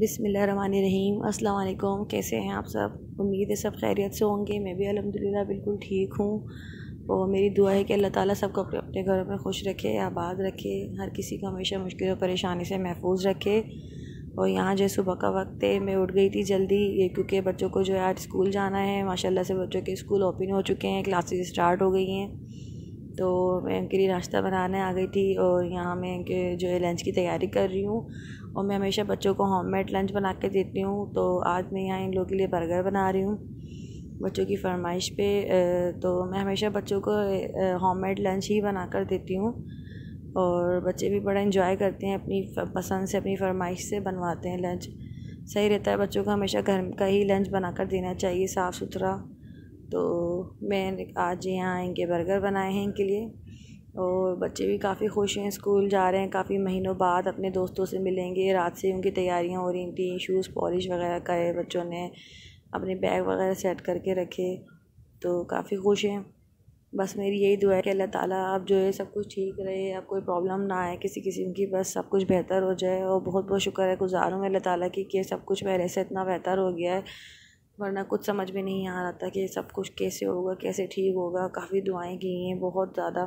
बिसमीम अस्सलाम कैसे हैं आप सब उम्मीद है सब खैरियत से होंगे मैं भी अलहमदिल्ला बिल्कुल ठीक हूँ और मेरी दुआ है कि अल्लाह ताला सबको अपने अपने घरों में खुश रखे आबाद रखे हर किसी को हमेशा मुश्किल और परेशानी से महफूज रखे और यहाँ जो सुबह का वक्त है मैं उठ गई थी जल्दी ये क्योंकि बच्चों को जो है आज स्कूल जाना है माशाला से बच्चों के स्कूल ओपन हो चुके हैं क्लासेस स्टार्ट हो गई हैं तो मैं उनके लिए नाश्ता बनाने आ गई थी और यहाँ मैं इनके जो है लंच की तैयारी कर रही हूँ और मैं हमेशा बच्चों को होममेड लंच बना के देती हूँ तो आज मैं यहाँ इन लोगों के लिए बर्गर बना रही हूँ बच्चों की फरमाइश पे तो मैं हमेशा बच्चों को होममेड लंच ही बना कर देती हूँ और बच्चे भी बड़ा इन्जॉय करते हैं अपनी पसंद से अपनी फरमाइश से बनवाते हैं लंच सही रहता है बच्चों को हमेशा घर का ही लंच बना कर देना चाहिए साफ़ सुथरा तो मैं आज यहाँ इनके बर्गर बनाए हैं इनके लिए और बच्चे भी काफ़ी खुश हैं स्कूल जा रहे हैं काफ़ी महीनों बाद अपने दोस्तों से मिलेंगे रात से उनकी तैयारियाँ हो रही थी शूज़ पॉलिश वगैरह करे बच्चों ने अपने बैग वगैरह सेट करके रखे तो काफ़ी खुश हैं बस मेरी यही दुआ है कि अल्लाह ताला आप जो है सब कुछ ठीक रहे अब कोई प्रॉब्लम ना आए किसी किस्म की बस सब कुछ बेहतर हो जाए और बहुत बहुत शुक्र है गुजार हूँ अल्लाह ताला की कि सब कुछ पहले से इतना बेहतर हो गया है वरना कुछ समझ में नहीं आ रहा था कि सब कुछ कैसे होगा कैसे ठीक होगा काफ़ी दुआएं की हैं बहुत ज़्यादा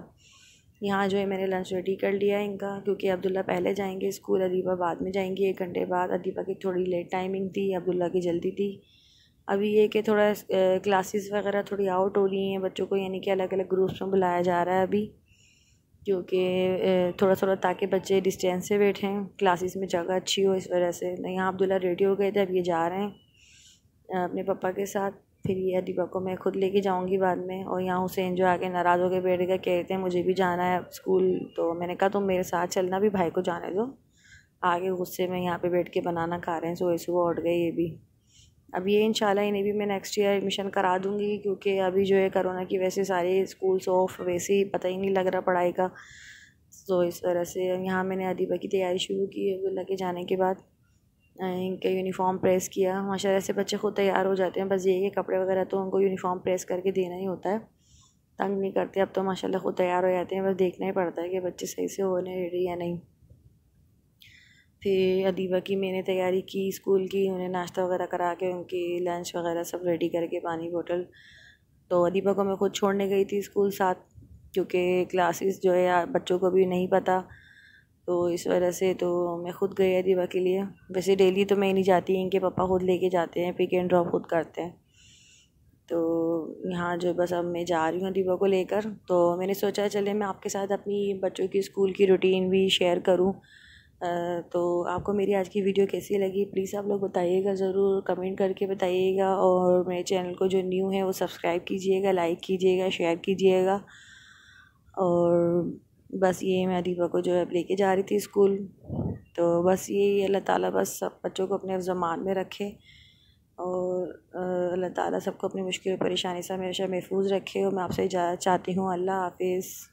यहाँ जो है मैंने लंच रेडी कर लिया है इनका क्योंकि अब्दुल्ला पहले जाएंगे स्कूल अदीबा बाद में जाएंगी एक घंटे बाद अदीबा की थोड़ी लेट टाइमिंग थी अब्दुल्ला की जल्दी थी अभी ये कि थोड़ा क्लासेस वगैरह थोड़ी आउट हो रही हैं बच्चों को यानी कि अलग अलग ग्रुप्स में बुलाया जा रहा है अभी क्योंकि थोड़ा थोड़ा ताकि बच्चे डिस्टेंस से बैठें क्लासेस में जगह अच्छी हो इस वजह से यहाँ अब्दुल्ला रेडी हो गए थे अब ये जा रहे हैं अपने पापा के साथ फिर ये अदीबा को मैं खुद लेके जाऊंगी बाद में और यहाँ हुसैन जो आके नाराज़ होकर बैठ गए कह रहे थे मुझे भी जाना है स्कूल तो मैंने कहा तुम मेरे साथ चलना भी भाई को जाने दो आगे गुस्से में यहाँ पे बैठ के बनाना खा रहे हैं सुबह सुबह उठ गए ये भी अब ये इंशाल्लाह इन्हें भी मैं नेक्स्ट ईयर एडमिशन करा दूँगी क्योंकि अभी जो है करोना की वजह से सारे स्कूल्स ऑफ वैसे ही पता ही नहीं लग रहा पढ़ाई का तो इस तरह से यहाँ मैंने अदीबा की तैयारी शुरू की है अल्लाह के जाने के बाद इनके यूनिफॉर्म प्रेस किया माशा से बच्चे ख़ुद तैयार हो जाते हैं बस ये कि कपड़े वगैरह तो उनको यूनिफॉर्म प्रेस करके देना ही होता है तंग नहीं करते अब तो माशाल्लाह ख़ुद तैयार हो जाते हैं बस देखना ही पड़ता है कि बच्चे सही से होने रेडी या नहीं फिर अदीबा की मैंने तैयारी की स्कूल की उन्हें नाश्ता वगैरह करा के उनकी लंच वगैरह सब रेडी करके पानी बोतल तो अदीबा को मैं खुद छोड़ने गई थी स्कूल साथ क्योंकि क्लासेस जो है बच्चों को भी नहीं पता तो इस वजह से तो मैं ख़ुद गई अदीबा के लिए वैसे डेली तो मैं नहीं जाती इनके पापा ख़ुद लेके जाते हैं पिक एंड ड्रॉप ख़ुद करते हैं तो यहाँ जो बस अब मैं जा रही हूँ अदीबा को लेकर तो मैंने सोचा चले मैं आपके साथ अपनी बच्चों की स्कूल की रूटीन भी शेयर करूँ तो आपको मेरी आज की वीडियो कैसी लगी प्लीज़ आप लोग बताइएगा ज़रूर कमेंट करके बताइएगा और मेरे चैनल को जो न्यू है वो सब्सक्राइब कीजिएगा लाइक कीजिएगा शेयर कीजिएगा और बस ये मैं दीपा को जो है लेके जा रही थी स्कूल तो बस यही अल्लाह ताला बस सब बच्चों को अपने ज़मान में रखे और अल्लाह ताला सबको अपनी मुश्किल परेशानी से हमेशा महफूज रखे और मैं आपसे इजाज़त चाहती हूँ अल्लाह हाफिज़